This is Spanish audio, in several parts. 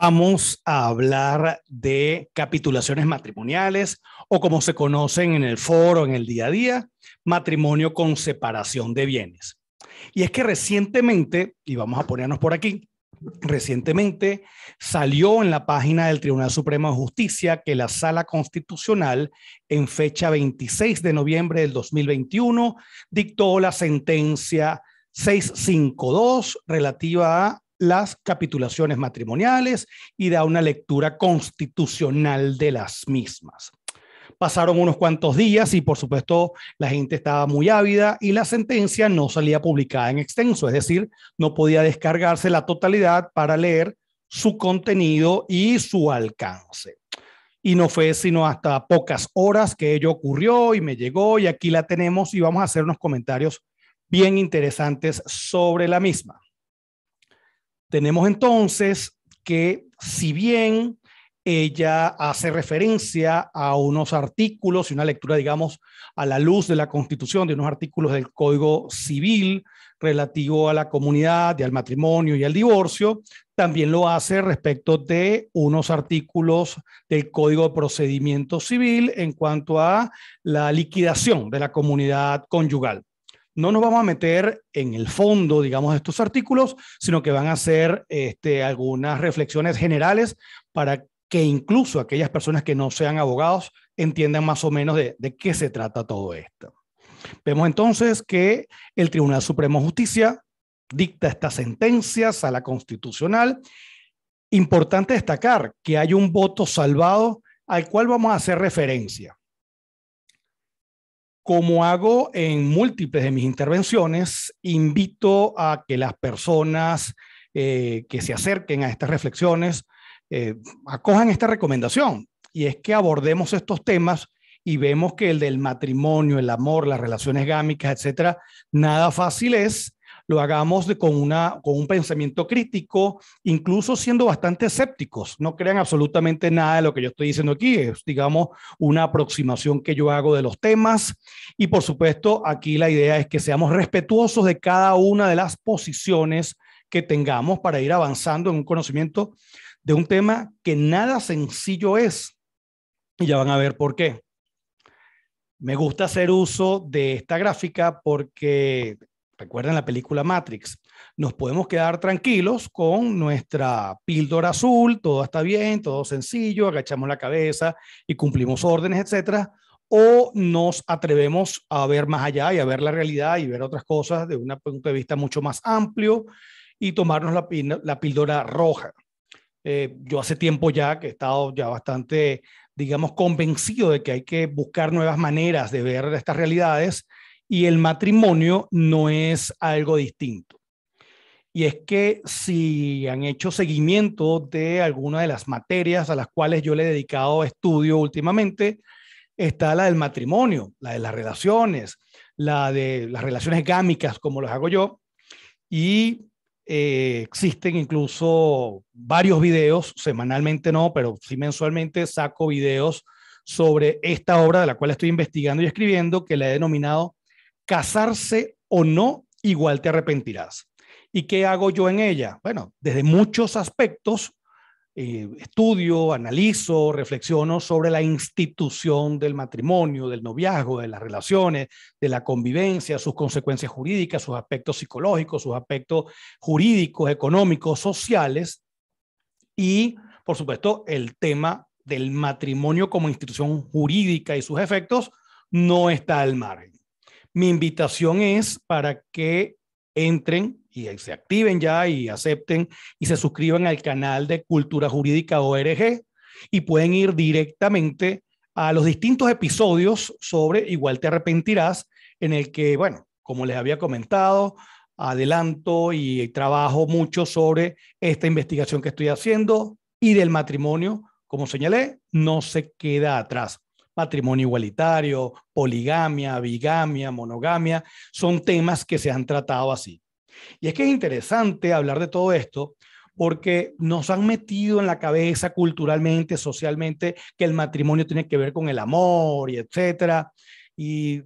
Vamos a hablar de capitulaciones matrimoniales o como se conocen en el foro, en el día a día, matrimonio con separación de bienes. Y es que recientemente, y vamos a ponernos por aquí, recientemente salió en la página del Tribunal Supremo de Justicia que la Sala Constitucional, en fecha 26 de noviembre del 2021, dictó la sentencia 652 relativa a las capitulaciones matrimoniales y da una lectura constitucional de las mismas. Pasaron unos cuantos días y por supuesto la gente estaba muy ávida y la sentencia no salía publicada en extenso, es decir, no podía descargarse la totalidad para leer su contenido y su alcance. Y no fue sino hasta pocas horas que ello ocurrió y me llegó y aquí la tenemos y vamos a hacer unos comentarios bien interesantes sobre la misma. Tenemos entonces que si bien ella hace referencia a unos artículos y una lectura, digamos, a la luz de la Constitución, de unos artículos del Código Civil relativo a la comunidad y al matrimonio y al divorcio. También lo hace respecto de unos artículos del Código de Procedimiento Civil en cuanto a la liquidación de la comunidad conyugal no nos vamos a meter en el fondo, digamos, de estos artículos, sino que van a hacer este, algunas reflexiones generales para que incluso aquellas personas que no sean abogados entiendan más o menos de, qué se trata todo esto. Vemos entonces que el Tribunal Supremo de Justicia dicta estas sentencias a la constitucional. Importante destacar que hay un voto salvado al cual vamos a hacer referencia. Como hago en múltiples de mis intervenciones, invito a que las personas eh, que se acerquen a estas reflexiones eh, acojan esta recomendación y es que abordemos estos temas y vemos que el del matrimonio, el amor, las relaciones gámicas, etcétera, nada fácil es lo hagamos con, una, con un pensamiento crítico, incluso siendo bastante escépticos. No crean absolutamente nada de lo que yo estoy diciendo aquí. Es, digamos, una aproximación que yo hago de los temas. Y por supuesto, aquí la idea es que seamos respetuosos de cada una de las posiciones que tengamos para ir avanzando en un conocimiento de un tema que nada sencillo es. Y ya van a ver por qué. Me gusta hacer uso de esta gráfica porque recuerden la película Matrix, nos podemos quedar tranquilos con nuestra píldora azul, todo está bien, todo sencillo, agachamos la cabeza y cumplimos órdenes, etc. o nos atrevemos a ver más allá y a ver la realidad y ver otras cosas de un punto de vista mucho más amplio y tomarnos la, píldora roja. Eh, yo hace tiempo ya que he estado ya bastante, digamos, convencido de que hay que buscar nuevas maneras de ver estas realidades y el matrimonio no es algo distinto. Y es que si han hecho seguimiento de alguna de las materias a las cuales yo le he dedicado estudio últimamente, está la del matrimonio, la de las relaciones, la de las relaciones gámicas, como las hago yo, y eh, existen incluso varios videos, semanalmente no, pero sí mensualmente saco videos sobre esta obra de la cual estoy investigando y escribiendo, que la he denominado casarse o no, igual te arrepentirás. ¿Y qué hago yo en ella? Bueno, desde muchos aspectos eh, estudio, analizo, reflexiono sobre la institución del matrimonio, del noviazgo, de las relaciones, de la convivencia, sus consecuencias jurídicas, sus aspectos psicológicos, sus aspectos jurídicos, económicos, sociales y, por supuesto, el tema del matrimonio como institución jurídica y sus efectos no está al margen. Mi invitación es para que entren y se activen ya y acepten y se suscriban al canal de Cultura Jurídica ORG y pueden ir directamente a los distintos episodios sobre Igual te arrepentirás, en el que, bueno, como les había comentado, adelanto y trabajo mucho sobre esta investigación que estoy haciendo y del matrimonio, como señalé, no se queda atrás matrimonio igualitario, poligamia, bigamia, monogamia, son temas que se han tratado así. Y es que es interesante hablar de todo esto porque nos han metido en la cabeza culturalmente, socialmente, que el matrimonio tiene que ver con el amor y etcétera. Y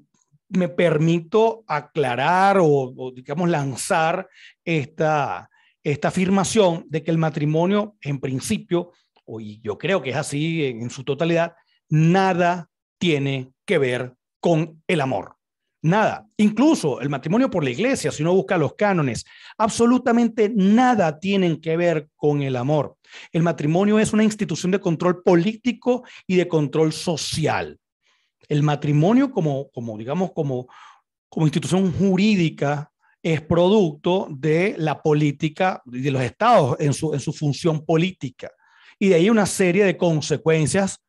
me permito aclarar o, digamos, lanzar esta, esta afirmación de que el matrimonio, en principio, y yo creo que es así en su totalidad, nada tiene que ver con el amor. Nada, incluso el matrimonio por la iglesia, si uno busca los cánones, absolutamente nada tienen que ver con el amor. El matrimonio es una institución de control político y de control social. El matrimonio como, como digamos, como, como institución jurídica es producto de la política de los estados en su, en su función política. Y de ahí una serie de consecuencias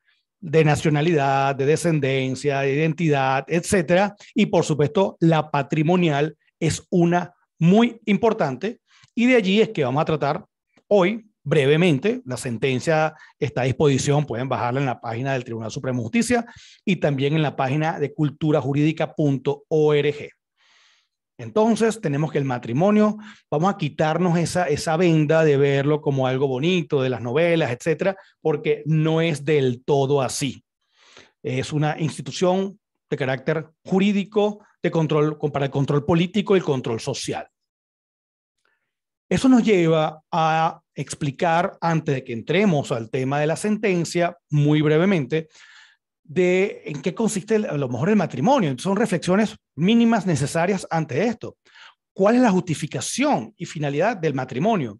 de nacionalidad, de descendencia, de identidad, etcétera. Y por supuesto, la patrimonial es una muy importante y de allí es que vamos a tratar hoy brevemente. La sentencia está a disposición, pueden bajarla en la página del Tribunal Supremo de Justicia y también en la página de culturajurídica.org. Entonces tenemos que el matrimonio, vamos a quitarnos esa, venda de verlo como algo bonito de las novelas, etcétera, porque no es del todo así. Es una institución de carácter jurídico, de control, para el control político y el control social. Eso nos lleva a explicar, antes de que entremos al tema de la sentencia, muy brevemente, de en qué consiste a lo mejor el matrimonio. Son reflexiones mínimas necesarias ante esto. ¿Cuál es la justificación y finalidad del matrimonio?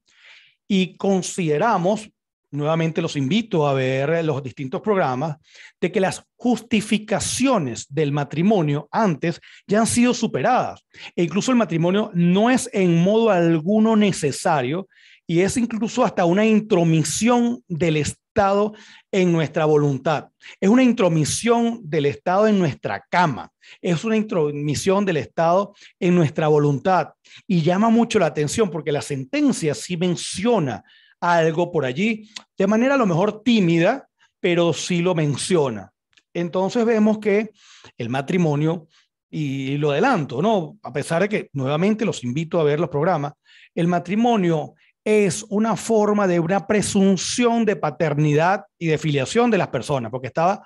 Y consideramos, nuevamente los invito a ver los distintos programas, de que las justificaciones del matrimonio antes ya han sido superadas. E incluso el matrimonio no es en modo alguno necesario y es incluso hasta una intromisión del Estado estado en nuestra voluntad. Es una intromisión del Estado en nuestra cama. Es una intromisión del Estado en nuestra voluntad. Y llama mucho la atención porque la sentencia sí menciona algo por allí, de manera a lo mejor tímida, pero sí lo menciona. Entonces vemos que el matrimonio, y lo adelanto, ¿no? A pesar de que nuevamente los invito a ver los programas, el matrimonio es una forma de una presunción de paternidad y de filiación de las personas, porque estaba,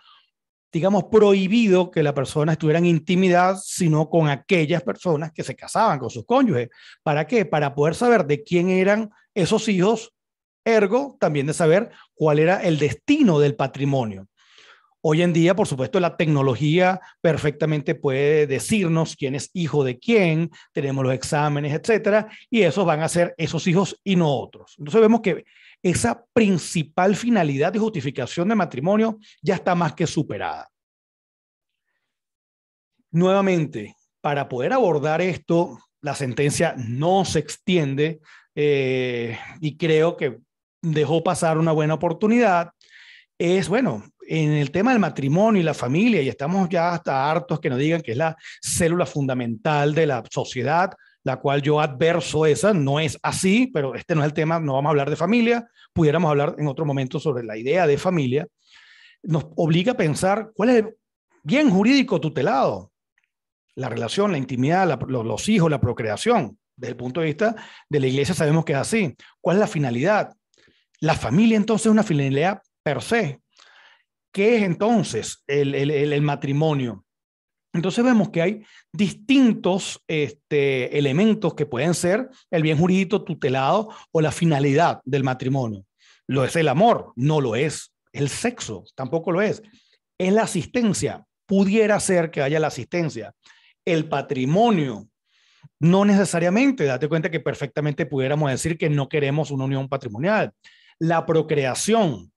digamos, prohibido que la persona estuviera en intimidad, sino con aquellas personas que se casaban con sus cónyuges. ¿Para qué? Para poder saber de quién eran esos hijos, ergo, también de saber cuál era el destino del patrimonio. Hoy en día, por supuesto, la tecnología perfectamente puede decirnos quién es hijo de quién, tenemos los exámenes, etcétera, y esos van a ser esos hijos y no otros. Entonces vemos que esa principal finalidad de justificación de matrimonio ya está más que superada. Nuevamente, para poder abordar esto, la sentencia no se extiende eh, y creo que dejó pasar una buena oportunidad. Es, bueno, en el tema del matrimonio y la familia, y estamos ya hasta hartos que nos digan que es la célula fundamental de la sociedad, la cual yo adverso esa, no es así, pero este no es el tema, no vamos a hablar de familia, pudiéramos hablar en otro momento sobre la idea de familia, nos obliga a pensar cuál es el bien jurídico tutelado, la relación, la intimidad, los, los hijos, la procreación. Desde el punto de vista de la iglesia sabemos que es así. ¿Cuál es la finalidad? La familia entonces es una finalidad per se, ¿Qué es entonces el, matrimonio? Entonces vemos que hay distintos este, elementos que pueden ser el bien jurídico tutelado o la finalidad del matrimonio. ¿Lo es el amor? No lo es. ¿El sexo? Tampoco lo es. Es la asistencia. Pudiera ser que haya la asistencia. El patrimonio. No necesariamente. Date cuenta que perfectamente pudiéramos decir que no queremos una unión patrimonial. La procreación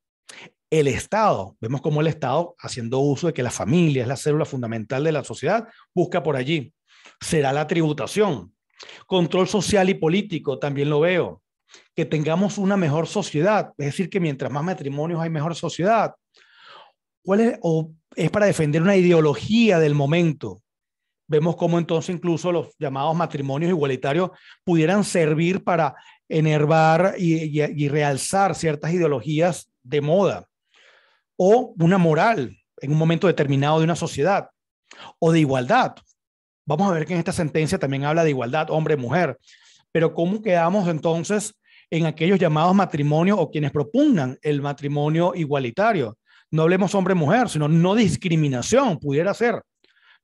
el Estado, vemos como el Estado, haciendo uso de que la familia es la célula fundamental de la sociedad, busca por allí. Será la tributación. Control social y político, también lo veo. Que tengamos una mejor sociedad, es decir, que mientras más matrimonios hay mejor sociedad. ¿Cuál es? O es para defender una ideología del momento. Vemos cómo entonces incluso los llamados matrimonios igualitarios pudieran servir para enervar y realzar ciertas ideologías de moda o una moral en un momento determinado de una sociedad, o de igualdad. Vamos a ver que en esta sentencia también habla de igualdad hombre-mujer, pero ¿cómo quedamos entonces en aquellos llamados matrimonios o quienes propugnan el matrimonio igualitario? No hablemos hombre-mujer, sino no discriminación, pudiera ser,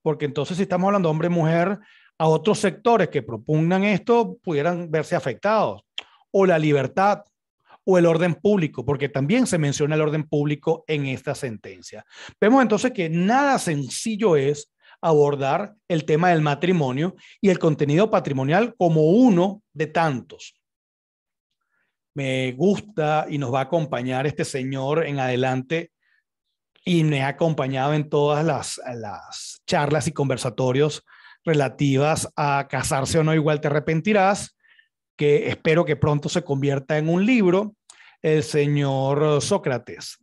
porque entonces si estamos hablando hombre-mujer, a otros sectores que propugnan esto pudieran verse afectados, o la libertad o el orden público, porque también se menciona el orden público en esta sentencia. Vemos entonces que nada sencillo es abordar el tema del matrimonio y el contenido patrimonial como uno de tantos. Me gusta y nos va a acompañar este señor en adelante y me ha acompañado en todas las, charlas y conversatorios relativas a casarse o no igual te arrepentirás, que espero que pronto se convierta en un libro el señor Sócrates.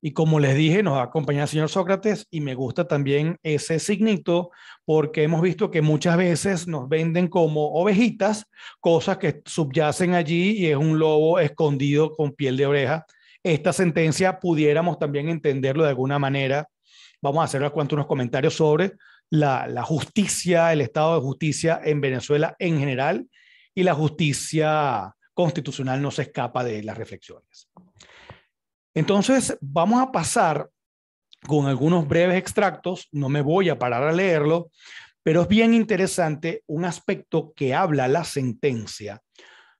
Y como les dije, nos acompaña el señor Sócrates y me gusta también ese signito porque hemos visto que muchas veces nos venden como ovejitas cosas que subyacen allí y es un lobo escondido con piel de oreja. Esta sentencia pudiéramos también entenderlo de alguna manera. Vamos a hacer unos comentarios sobre la, la justicia, el estado de justicia en Venezuela en general y la justicia constitucional no se escapa de las reflexiones. Entonces, vamos a pasar con algunos breves extractos, no me voy a parar a leerlo, pero es bien interesante un aspecto que habla la sentencia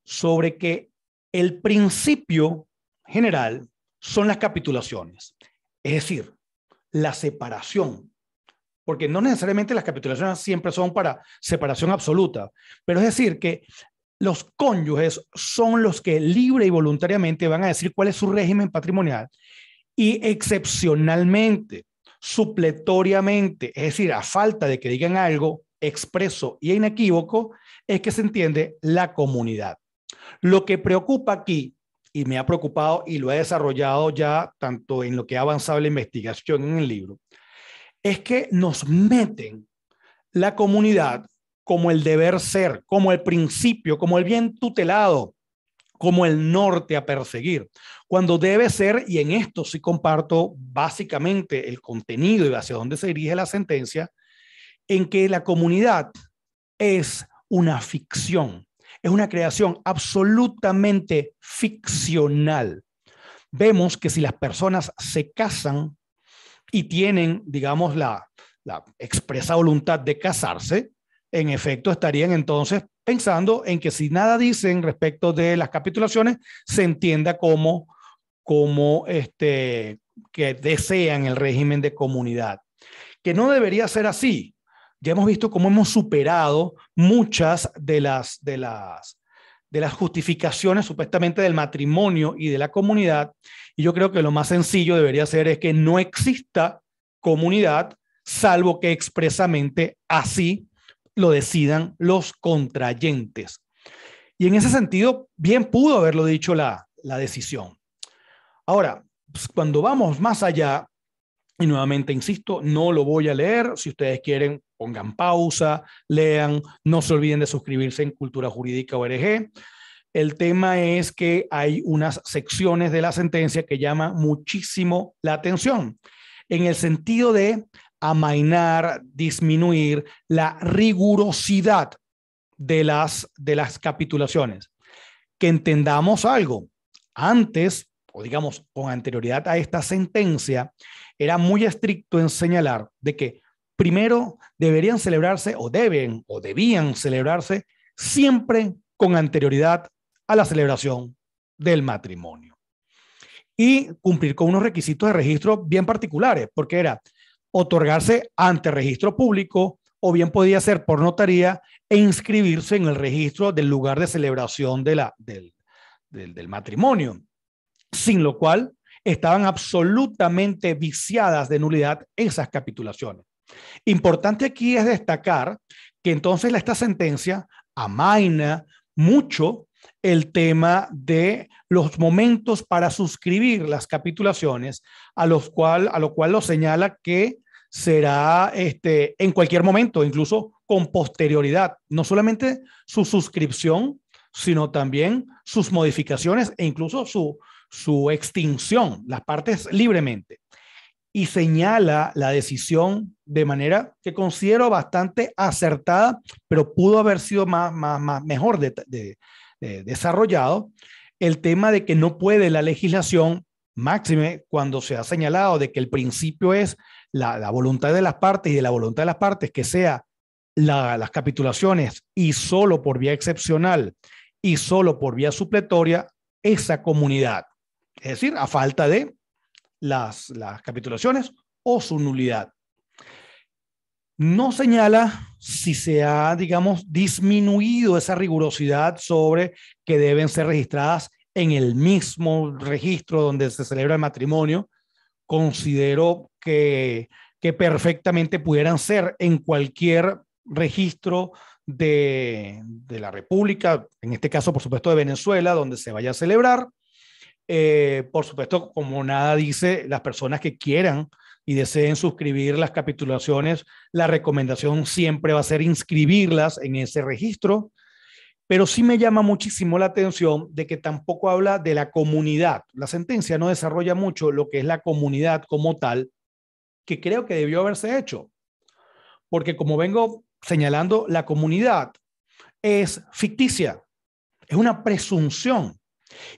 sobre que el principio general son las capitulaciones, es decir, la separación, porque no necesariamente las capitulaciones siempre son para separación absoluta, pero es decir que los cónyuges son los que libre y voluntariamente van a decir cuál es su régimen patrimonial y excepcionalmente, supletoriamente, es decir, a falta de que digan algo expreso y inequívoco, es que se entiende la comunidad. Lo que preocupa aquí, y me ha preocupado y lo he desarrollado ya tanto en lo que ha avanzado la investigación en el libro, es que nos meten la comunidad como el deber ser, como el principio, como el bien tutelado, como el norte a perseguir. Cuando debe ser, y en esto sí comparto básicamente el contenido y hacia dónde se dirige la sentencia, en que la comunidad es una ficción, es una creación absolutamente ficcional. Vemos que si las personas se casan y tienen, digamos, la, expresa voluntad de casarse, en efecto estarían entonces pensando en que si nada dicen respecto de las capitulaciones, se entienda como, como este, que desean el régimen de comunidad. Que no debería ser así. Ya hemos visto cómo hemos superado muchas de las, de las, de las justificaciones supuestamente del matrimonio y de la comunidad. Y yo creo que lo más sencillo debería ser es que no exista comunidad, salvo que expresamente así lo decidan los contrayentes. Y en ese sentido, bien pudo haberlo dicho la, decisión. Ahora, pues, cuando vamos más allá, y nuevamente insisto, no lo voy a leer, si ustedes quieren, pongan pausa, lean, no se olviden de suscribirse en Cultura Jurídica ORG. El tema es que hay unas secciones de la sentencia que llaman muchísimo la atención, en el sentido de amainar, disminuir la rigurosidad de las, de las capitulaciones. Que entendamos algo. Antes, o digamos con anterioridad a esta sentencia, era muy estricto en señalar de que primero deberían celebrarse o deben o debían celebrarse siempre con anterioridad a la celebración del matrimonio. Y cumplir con unos requisitos de registro bien particulares, porque era otorgarse ante registro público o bien podía ser por notaría e inscribirse en el registro del lugar de celebración de la, del, matrimonio, sin lo cual estaban absolutamente viciadas de nulidad esas capitulaciones. Importante aquí es destacar que entonces esta sentencia amaina mucho el tema de los momentos para suscribir las capitulaciones, a, los cual, a lo cual lo señala que será este, en cualquier momento, incluso con posterioridad, no solamente su suscripción, sino también sus modificaciones e incluso su, su extinción, las partes libremente. Y señala la decisión de manera que considero bastante acertada, pero pudo haber sido más, mejor desarrollado el tema de que no puede la legislación máxime cuando se ha señalado de que el principio es la, voluntad de las partes y de la voluntad de las partes que sea las capitulaciones y solo por vía excepcional y solo por vía supletoria esa comunidad. Es decir, a falta de las, las capitulaciones o su nulidad. No señala si se ha, digamos, disminuido esa rigurosidad sobre que deben ser registradas en el mismo registro donde se celebra el matrimonio. Considero que, perfectamente pudieran ser en cualquier registro de, la República, en este caso, por supuesto, de Venezuela, donde se vaya a celebrar. Eh, por supuesto, como nada dice, las personas que quieran y deseen suscribir las capitulaciones, la recomendación siempre va a ser inscribirlas en ese registro. Pero sí me llama muchísimo la atención de que tampoco habla de la comunidad. La sentencia no desarrolla mucho lo que es la comunidad como tal, que creo que debió haberse hecho. Porque como vengo señalando, la comunidad es ficticia, es una presunción.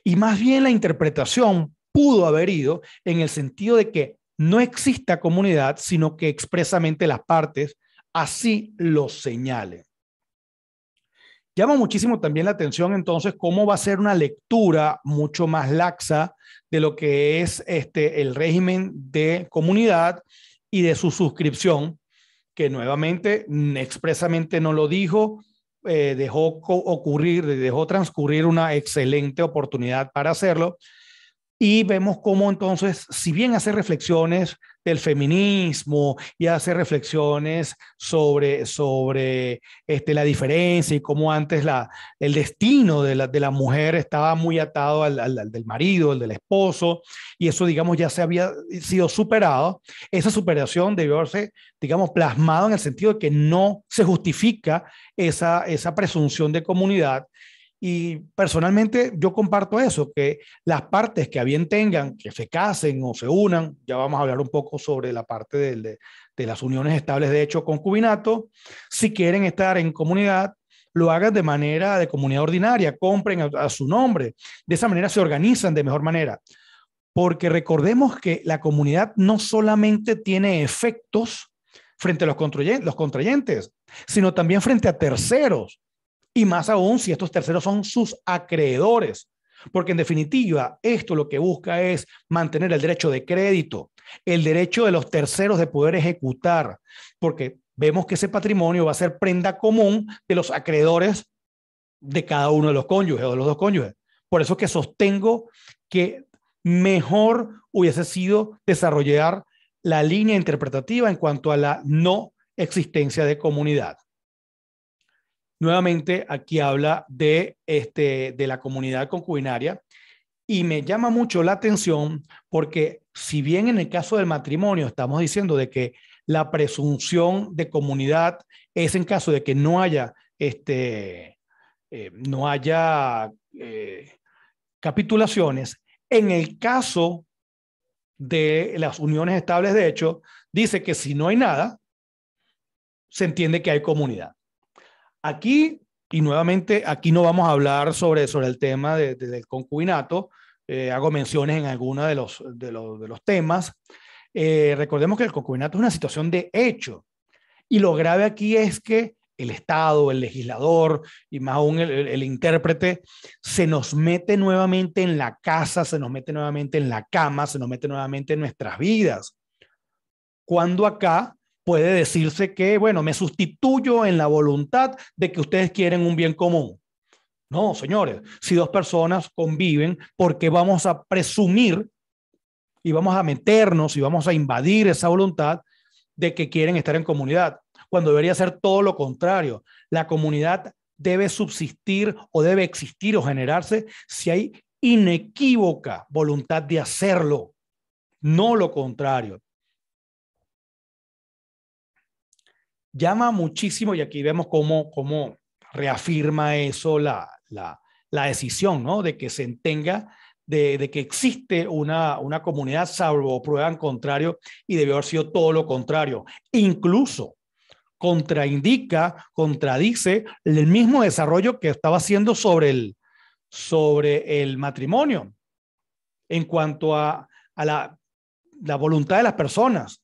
Y más bien la interpretación pudo haber ido en el sentido de que no exista comunidad, sino que expresamente las partes así lo señalen. Llama muchísimo también la atención entonces cómo va a ser una lectura mucho más laxa de lo que es este, el régimen de comunidad y de su suscripción, que nuevamente expresamente no lo dijo, eh, dejó ocurrir, dejó transcurrir una excelente oportunidad para hacerlo. Y vemos cómo entonces, si bien hace reflexiones del feminismo y hace reflexiones sobre, sobre este, la diferencia y cómo antes el destino de la, mujer estaba muy atado al, del marido, al del esposo, y eso, digamos, ya se había sido superado. Esa superación debió haberse, digamos, plasmado en el sentido de que no se justifica esa, esa presunción de comunidad y personalmente yo comparto eso, que las partes que a bien tengan, que se casen o se unan, ya vamos a hablar un poco sobre la parte de, las uniones estables de hecho concubinato, si quieren estar en comunidad, lo hagan de manera de comunidad ordinaria, compren a, su nombre, de esa manera se organizan de mejor manera, porque recordemos que la comunidad no solamente tiene efectos frente a los, los contrayentes, sino también frente a terceros y más aún si estos terceros son sus acreedores. Porque en definitiva, esto lo que busca es mantener el derecho de crédito, el derecho de los terceros de poder ejecutar, porque vemos que ese patrimonio va a ser prenda común de los acreedores de cada uno de los cónyuges o de los dos cónyuges. Por eso que sostengo que mejor hubiese sido desarrollar la línea interpretativa en cuanto a la no existencia de comunidad. Nuevamente, aquí habla de, este, de la comunidad concubinaria y me llama mucho la atención porque si bien en el caso del matrimonio estamos diciendo de que la presunción de comunidad es en caso de que no haya, este, eh, no haya eh, capitulaciones, en el caso de las uniones estables de hecho, dice que si no hay nada, se entiende que hay comunidad. Aquí, y nuevamente, aquí no vamos a hablar sobre, sobre el tema del concubinato, eh, hago menciones en algunos de los, de los, de los temas. Eh, recordemos que el concubinato es una situación de hecho, y lo grave aquí es que el Estado, el legislador y más aún el, el, el, intérprete, se nos mete nuevamente en la casa, se nos mete nuevamente en la cama, se nos mete nuevamente en nuestras vidas. Cuando acá puede decirse que, bueno, me sustituyo en la voluntad de que ustedes quieren un bien común. No, señores, si dos personas conviven, ¿por qué vamos a presumir y vamos a meternos y vamos a invadir esa voluntad de que quieren estar en comunidad? Cuando debería ser todo lo contrario. La comunidad debe subsistir o debe existir o generarse si hay inequívoca voluntad de hacerlo, no lo contrario. llama muchísimo, y aquí vemos cómo, cómo reafirma eso la, decisión, ¿no? De que se entenga de, que existe una, una comunidad, salvo prueba en contrario, y debió haber sido todo lo contrario. Incluso contraindica, contradice el mismo desarrollo que estaba haciendo sobre el, sobre el matrimonio en cuanto a, la, la voluntad de las personas.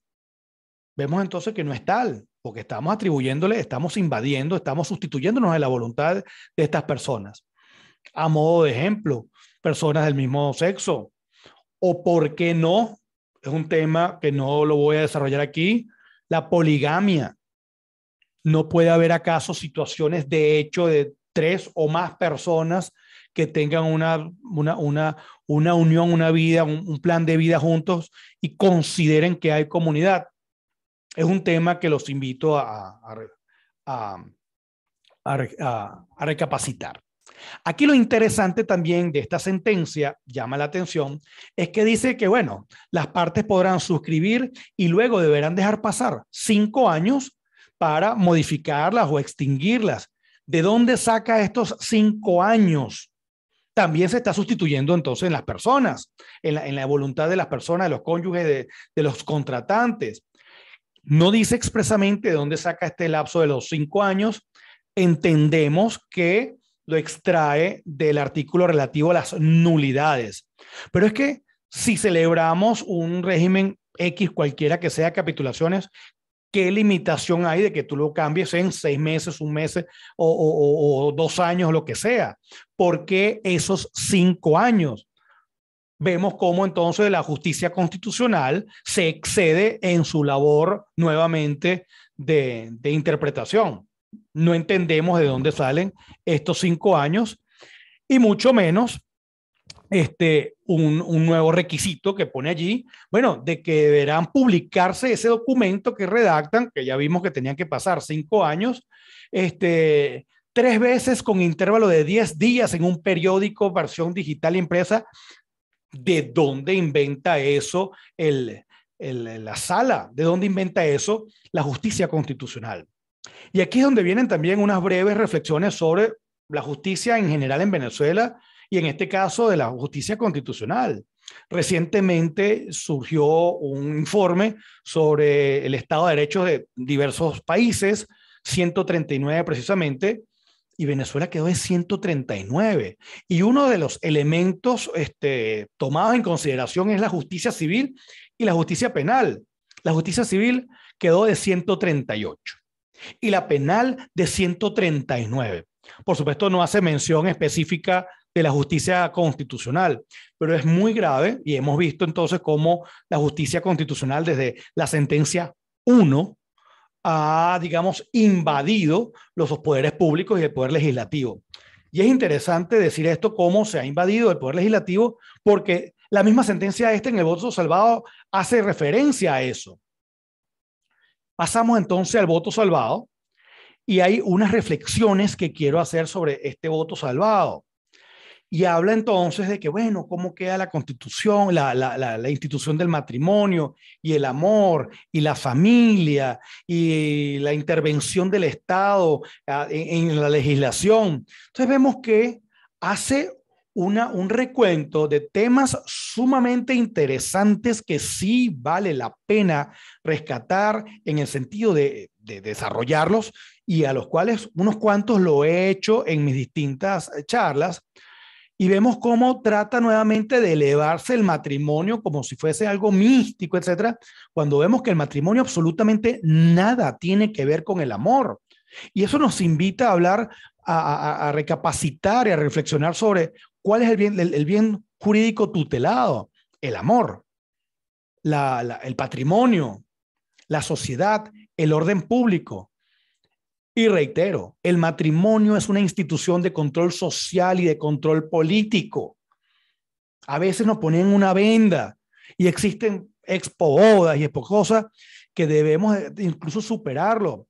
Vemos entonces que no es tal porque estamos atribuyéndole, estamos invadiendo, estamos sustituyéndonos de la voluntad de estas personas. A modo de ejemplo, personas del mismo sexo. O por qué no, es un tema que no lo voy a desarrollar aquí, la poligamia. No puede haber acaso situaciones de hecho de tres o más personas que tengan una, una, una, una unión, una vida, un plan de vida juntos y consideren que hay comunidad es un tema que los invito a, recapacitar. Aquí lo interesante también de esta sentencia, llama la atención, es que dice que, bueno, las partes podrán suscribir y luego deberán dejar pasar cinco años para modificarlas o extinguirlas. ¿De dónde saca estos cinco años? También se está sustituyendo entonces en las personas, en la, voluntad de las personas, de los cónyuges, de los contratantes. No dice expresamente de dónde saca este lapso de los cinco años. Entendemos que lo extrae del artículo relativo a las nulidades. Pero es que si celebramos un régimen X, cualquiera que sea, capitulaciones, ¿qué limitación hay de que tú lo cambies en seis meses, un mes o, dos años, lo que sea? ¿Por qué esos cinco años? vemos cómo entonces la justicia constitucional se excede en su labor nuevamente de, interpretación. No entendemos de dónde salen estos cinco años y mucho menos este, un, nuevo requisito que pone allí, bueno, de que deberán publicarse ese documento que redactan, que ya vimos que tenían que pasar cinco años, este, tres veces con intervalo de diez días en un periódico, versión digital impresa, de dónde inventa eso la sala, de dónde inventa eso la justicia constitucional. Y aquí es donde vienen también unas breves reflexiones sobre la justicia en general en Venezuela y en este caso de la justicia constitucional. Recientemente surgió un informe sobre el Estado de Derechos de diversos países, 139 precisamente, y Venezuela quedó de 139. Y uno de los elementos este, tomados en consideración es la justicia civil y la justicia penal. La justicia civil quedó de 138 y la penal de 139. Por supuesto, no hace mención específica de la justicia constitucional, pero es muy grave y hemos visto entonces cómo la justicia constitucional desde la sentencia 1 ha, digamos, invadido los poderes públicos y el poder legislativo. Y es interesante decir esto, cómo se ha invadido el poder legislativo, porque la misma sentencia esta en el voto salvado hace referencia a eso. Pasamos entonces al voto salvado y hay unas reflexiones que quiero hacer sobre este voto salvado. Y habla entonces de que, bueno, cómo queda la constitución, la, institución del matrimonio y el amor y la familia y la intervención del Estado ah, en, la legislación. Entonces vemos que hace un recuento de temas sumamente interesantes que sí vale la pena rescatar en el sentido de desarrollarlos y a los cuales unos cuantos lo he hecho en mis distintas eh, charlas, y vemos cómo trata nuevamente de elevarse el matrimonio como si fuese algo místico, etcétera, cuando vemos que el matrimonio absolutamente nada tiene que ver con el amor. Y eso nos invita a hablar, a, recapacitar y a reflexionar sobre cuál es el bien, el, bien jurídico tutelado, el amor, el patrimonio, la sociedad, el orden público, y reitero, el matrimonio es una institución de control social y de control político. A veces nos ponen una venda y existen expobodas y expocosas que debemos incluso superarlo.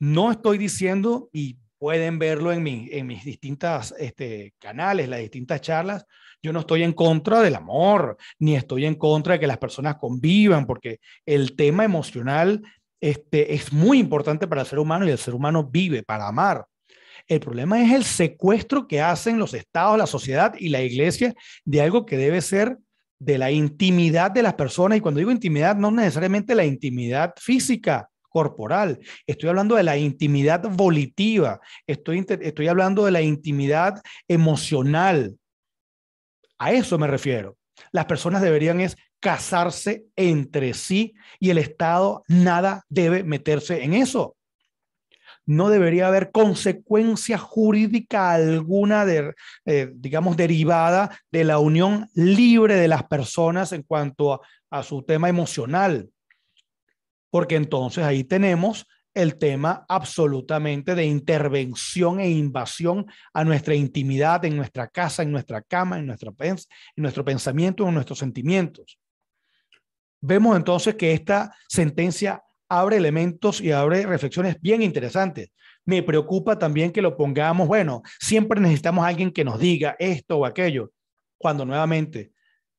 No estoy diciendo, y pueden verlo en, mi, en mis distintas este, canales, las distintas charlas, yo no estoy en contra del amor, ni estoy en contra de que las personas convivan, porque el tema emocional este, es muy importante para el ser humano y el ser humano vive para amar. El problema es el secuestro que hacen los estados, la sociedad y la iglesia de algo que debe ser de la intimidad de las personas. Y cuando digo intimidad, no necesariamente la intimidad física, corporal. Estoy hablando de la intimidad volitiva. Estoy, estoy hablando de la intimidad emocional. A eso me refiero. Las personas deberían es casarse entre sí y el Estado nada debe meterse en eso. No debería haber consecuencia jurídica alguna, de, eh, digamos, derivada de la unión libre de las personas en cuanto a, su tema emocional. Porque entonces ahí tenemos el tema absolutamente de intervención e invasión a nuestra intimidad, en nuestra casa, en nuestra cama, en, nuestra pens en nuestro pensamiento, en nuestros sentimientos vemos entonces que esta sentencia abre elementos y abre reflexiones bien interesantes. Me preocupa también que lo pongamos, bueno, siempre necesitamos alguien que nos diga esto o aquello, cuando nuevamente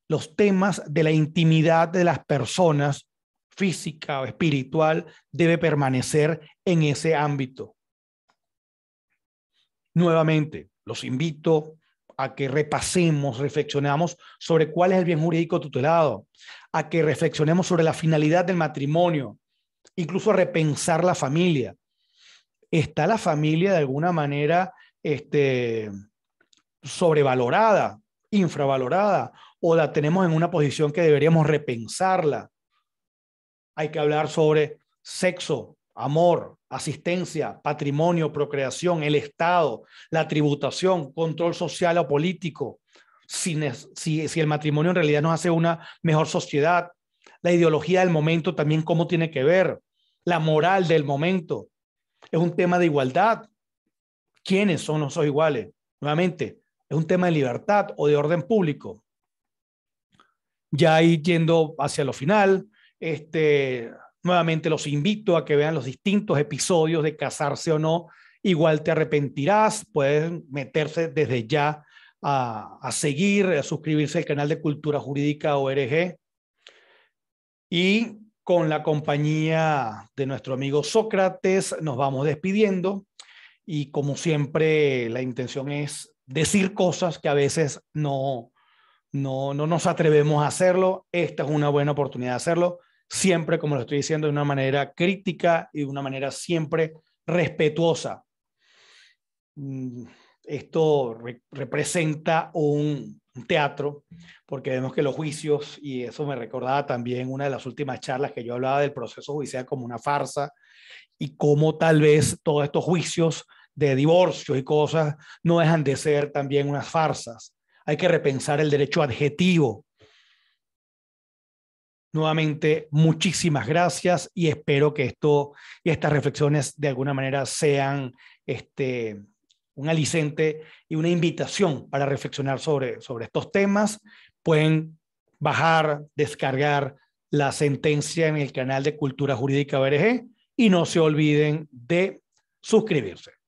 los temas de la intimidad de las personas, física o espiritual, debe permanecer en ese ámbito. Nuevamente, los invito a que repasemos, reflexionemos sobre cuál es el bien jurídico tutelado, a que reflexionemos sobre la finalidad del matrimonio, incluso repensar la familia. ¿Está la familia de alguna manera este, sobrevalorada, infravalorada, o la tenemos en una posición que deberíamos repensarla? Hay que hablar sobre sexo, amor, asistencia, patrimonio, procreación, el Estado, la tributación, control social o político, si, el matrimonio en realidad nos hace una mejor sociedad, la ideología del momento también cómo tiene que ver, la moral del momento. Es un tema de igualdad. ¿Quiénes son los iguales? Nuevamente, es un tema de libertad o de orden público. Ya ahí yendo hacia lo final, este, nuevamente los invito a que vean los distintos episodios de casarse o no. Igual te arrepentirás, pueden meterse desde ya a, seguir, a suscribirse al canal de Cultura Jurídica ORG y con la compañía de nuestro amigo Sócrates nos vamos despidiendo y como siempre la intención es decir cosas que a veces no, no, no nos atrevemos a hacerlo. Esta es una buena oportunidad de hacerlo, siempre como lo estoy diciendo, de una manera crítica y de una manera siempre respetuosa. Mm, esto representa un, teatro, porque vemos que los juicios, y eso me recordaba también una de las últimas charlas que yo hablaba del proceso judicial como una farsa, y cómo tal vez todos estos juicios de divorcio y cosas no dejan de ser también unas farsas. Hay que repensar el derecho adjetivo. Nuevamente, muchísimas gracias y espero que esto y estas reflexiones de alguna manera sean este, un alicente y una invitación para reflexionar sobre, sobre estos temas. Pueden bajar, descargar la sentencia en el canal de Cultura Jurídica BRG y no se olviden de suscribirse.